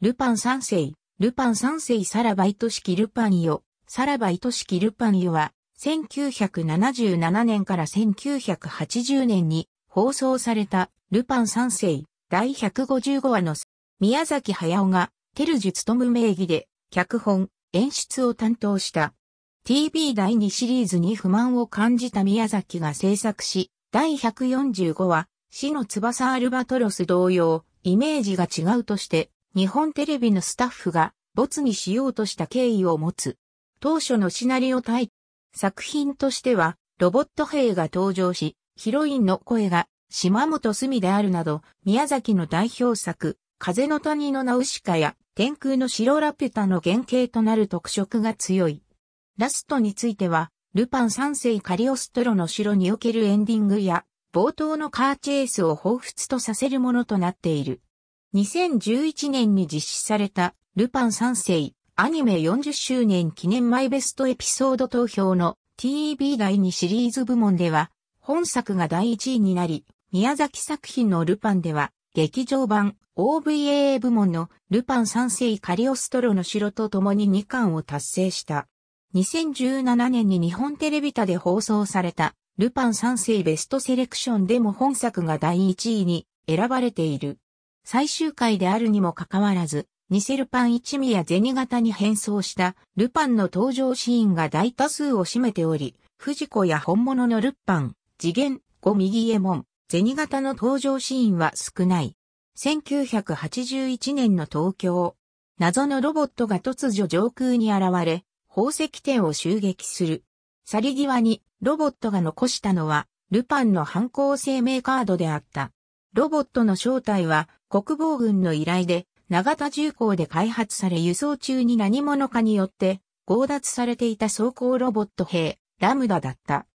ルパン三世、ルパン三世サラバイト式ルパンよ、サラバイト式ルパンよは、1977年から1980年に放送されたルパン三世第155話の宮崎駿がテルジュツトム名義で脚本、演出を担当した TV 第2シリーズに不満を感じた宮崎が制作し、第145話、死の翼アルバトロス同様、イメージが違うとして日本テレビのスタッフが没にしようとした経緯を持つ。当初のシナリオ対作品としては、ロボット兵が登場し、ヒロインの声が島本隅であるなど、宮崎の代表作、風の谷のナウシカや天空の城ラピュタの原型となる特色が強い。ラストについては、ルパン三世カリオストロの城におけるエンディングや、冒頭のカーチェイスを彷彿とさせるものとなっている。2011年に実施された、ルパン三世、アニメ40周年記念マイベストエピソード投票の TV 第2シリーズ部門では、本作が第1位になり、宮崎作品のルパンでは、劇場版 OVA 部門のルパン三世カリオストロの城と共に2巻を達成した。2017年に日本テレビタで放送されたルパン三世ベストセレクションでも本作が第1位に選ばれている。最終回であるにもかかわらず、ニセルパン一味や銭形に変装したルパンの登場シーンが大多数を占めており、藤子や本物のルパン、次元、五右衛門、銭形の登場シーンは少ない。1981年の東京、謎のロボットが突如上空に現れ、宝石店を襲撃する。去り際にロボットが残したのは、ルパンの犯行声明カードであった。ロボットの正体は国防軍の依頼で長田重工で開発され輸送中に何者かによって強奪されていた装甲ロボット兵ラムダだった。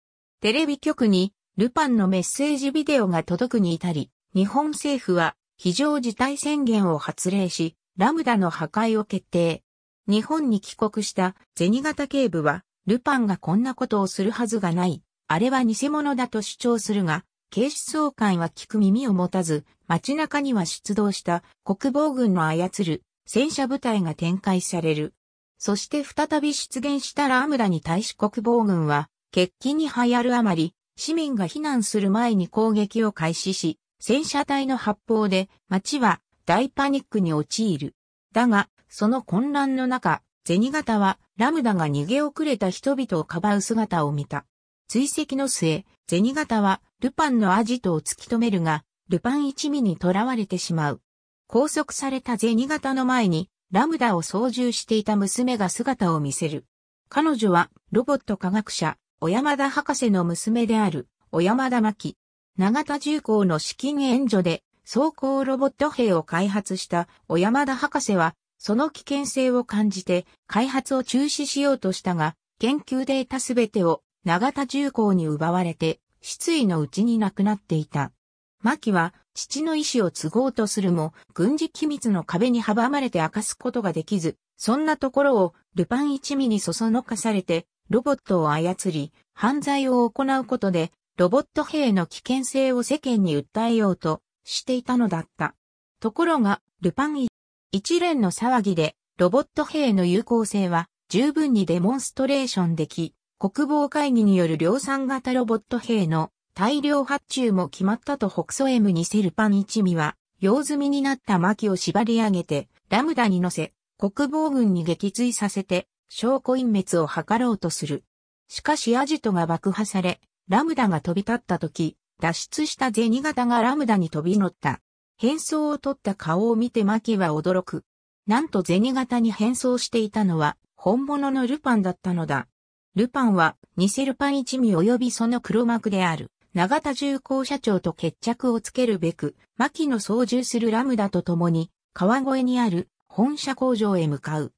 テレビ局にルパンのメッセージビデオが届くに至り、日本政府は非常事態宣言を発令し、ラムダの破壊を決定。日本に帰国した銭形警部は、ルパンがこんなことをするはずがない。あれは偽物だと主張するが、警視総監は聞く耳を持たず、街中には出動した国防軍の操る戦車部隊が展開される。そして再び出現したラームラに対し国防軍は、決起に流行るあまり、市民が避難する前に攻撃を開始し、戦車隊の発砲で街は大パニックに陥る。だが、その混乱の中、ゼニ型はラムダが逃げ遅れた人々をかばう姿を見た。追跡の末、ゼニ型はルパンのアジトを突き止めるが、ルパン一味に囚われてしまう。拘束された銭形の前に、ラムダを操縦していた娘が姿を見せる。彼女は、ロボット科学者、小山田博士の娘である、小山田希。長田重工の資金援助で、装甲ロボット兵を開発した小山田博士は、その危険性を感じて、開発を中止しようとしたが、研究データすべてを長田重工に奪われて、失意のうちに亡くなっていた。マキは父の意志を継ごうとするも、軍事機密の壁に阻まれて明かすことができず、そんなところをルパン一味にそそのかされて、ロボットを操り、犯罪を行うことで、ロボット兵の危険性を世間に訴えようとしていたのだった。ところが、ルパン一連の騒ぎで、ロボット兵の有効性は十分にデモンストレーションでき、国防会議による量産型ロボット兵の大量発注も決まったと北蘇 M2 セルパン一味は、用済みになった薪を縛り上げて、ラムダに乗せ、国防軍に撃墜させて、証拠隠滅を図ろうとする。しかしアジトが爆破され、ラムダが飛び立った時、脱出したゼニ型がラムダに飛び乗った。変装を取った顔を見て薪は驚く。なんとゼニ型に変装していたのは本物のルパンだったのだ。ルパンは、偽ルパン一味及びその黒幕である、長田重工社長と決着をつけるべく、牧野操縦するラムダと共に、川越にある本社工場へ向かう。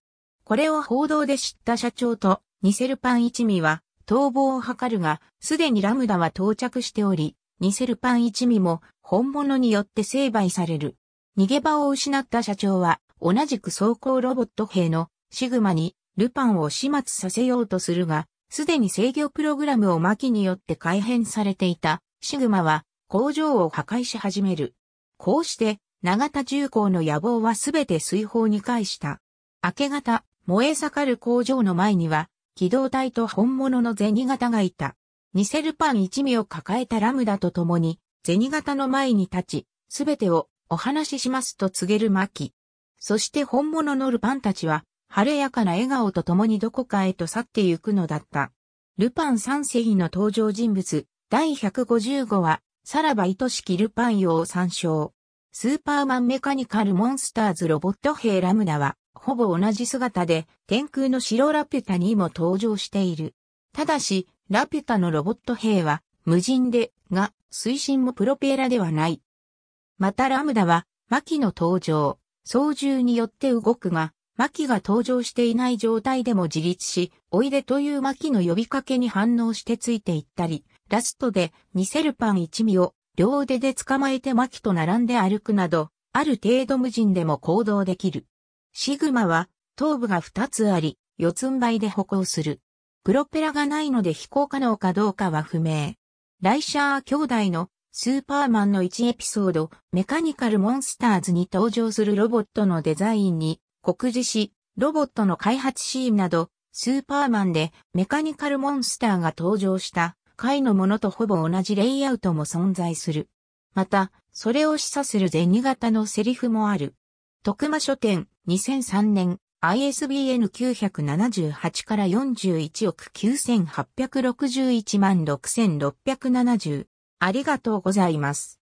これを報道で知った社長と、偽ルパン一味は、逃亡を図るが、すでにラムダは到着しており、偽ルパン一味も、本物によって成敗される。逃げ場を失った社長は、同じく装甲ロボット兵のシグマにルパンを始末させようとするが、すでに制御プログラムをマキによって改変されていたシグマは工場を破壊し始める。こうして、長田重工の野望はすべて水泡に返した。明け方、燃え盛る工場の前には、機動隊と本物の銭形がいた。ニセルパン一味を抱えたラムダと共に、銭形の前に立ち、すべてをお話ししますと告げるマキ。そして本物のルパンたちは、晴れやかな笑顔と共にどこかへと去ってゆくのだった。ルパン三世の登場人物、第155話、さらば愛しきルパン用参照。スーパーマンメカニカルモンスターズロボット兵ラムダは、ほぼ同じ姿で、天空の城ラピュタにも登場している。ただし、ラピュタのロボット兵は、無人で、が、推進もプロペラではない。またラムダは、マキの登場、操縦によって動くが、キが登場していない状態でも自立し、おいでというキの呼びかけに反応してついていったり、ラストでニセルパン一味を両腕で捕まえてキと並んで歩くなど、ある程度無人でも行動できる。シグマは頭部が2つあり、四つん這いで歩行する。プロペラがないので飛行可能かどうかは不明。ライシャー兄弟のスーパーマンの1エピソード、メカニカルモンスターズに登場するロボットのデザインに告示し、ロボットの開発シーンなど、スーパーマンでメカニカルモンスターが登場した回のものとほぼ同じレイアウトも存在する。また、それを示唆する銭形のセリフもある。徳間書店2003年 ISBN 978から41億9861万6670ありがとうございます。